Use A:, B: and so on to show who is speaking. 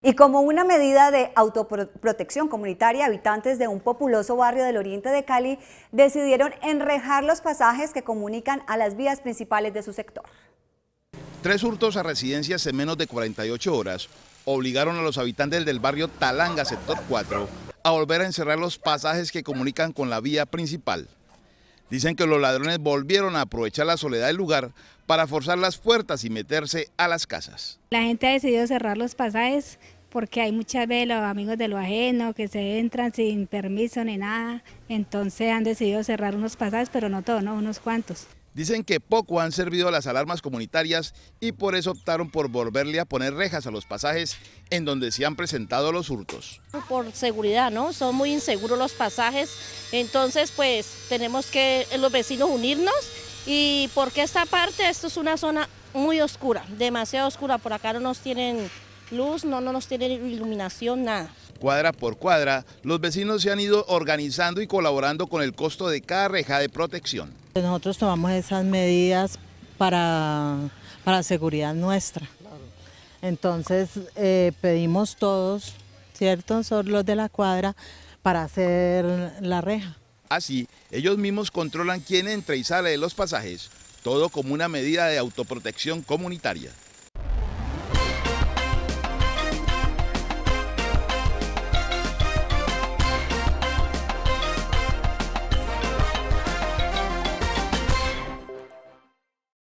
A: Y como una medida de autoprotección comunitaria, habitantes de un populoso barrio del oriente de Cali decidieron
B: enrejar los pasajes que comunican a las vías principales de su sector.
C: Tres hurtos a residencias en menos de 48 horas obligaron a los habitantes del barrio Talanga, sector 4, a volver a encerrar los pasajes que comunican con la vía principal. Dicen que los ladrones volvieron a aprovechar la soledad del lugar para forzar las puertas y meterse a las casas.
B: La gente ha decidido cerrar los pasajes porque hay muchas veces los amigos de lo ajeno que se entran sin permiso ni nada, entonces han decidido cerrar unos pasajes, pero no todos, unos cuantos.
C: Dicen que poco han servido las alarmas comunitarias y por eso optaron por volverle a poner rejas a los pasajes en donde se han presentado los hurtos.
D: Por seguridad, ¿no? Son muy inseguros los pasajes, entonces pues tenemos que eh, los vecinos unirnos y porque esta parte, esto es una zona muy oscura, demasiado oscura, por acá no nos tienen luz, no, no nos tienen iluminación, nada.
C: Cuadra por cuadra, los vecinos se han ido organizando y colaborando con el costo de cada reja de protección.
A: Nosotros tomamos esas medidas para, para seguridad nuestra. Entonces eh, pedimos todos, ¿cierto? Son los de la cuadra para hacer la reja.
C: Así, ellos mismos controlan quién entra y sale de los pasajes, todo como una medida de autoprotección comunitaria.